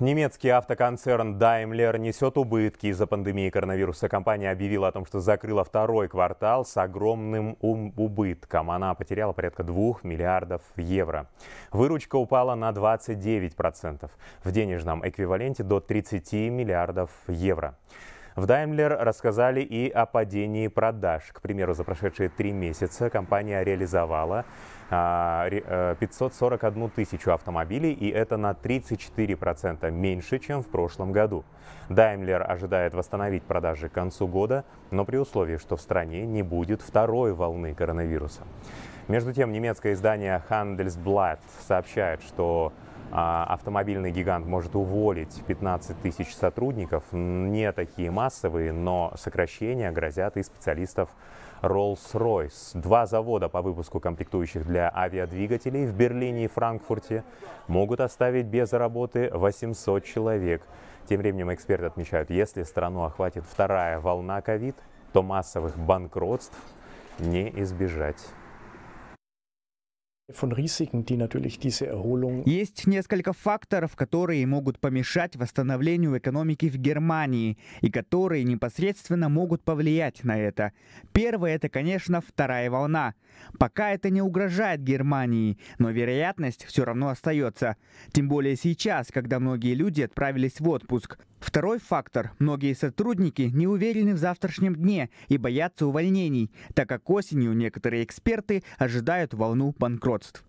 Немецкий автоконцерн Daimler несет убытки. Из-за пандемии коронавируса компания объявила о том, что закрыла второй квартал с огромным убытком. Она потеряла порядка 2 миллиардов евро. Выручка упала на 29%. В денежном эквиваленте до 30 миллиардов евро. В Daimler рассказали и о падении продаж. К примеру, за прошедшие три месяца компания реализовала 541 а, э, тысячу автомобилей, и это на 34% меньше, чем в прошлом году. Daimler ожидает восстановить продажи к концу года, но при условии, что в стране не будет второй волны коронавируса. Между тем, немецкое издание Handelsblatt сообщает, что а, автомобильный гигант может уволить 15 тысяч сотрудников, не такие массовые, но сокращения грозят и специалистов Rolls-Royce. Два завода по выпуску комплектующих для авиадвигателей в Берлине и Франкфурте могут оставить без работы 800 человек. Тем временем эксперты отмечают, если страну охватит вторая волна ковид, то массовых банкротств не избежать. Есть несколько факторов, которые могут помешать восстановлению экономики в Германии и которые непосредственно могут повлиять на это. Первое – это, конечно, вторая волна. Пока это не угрожает Германии, но вероятность все равно остается. Тем более сейчас, когда многие люди отправились в отпуск. Второй фактор. Многие сотрудники не уверены в завтрашнем дне и боятся увольнений, так как осенью некоторые эксперты ожидают волну банкротств.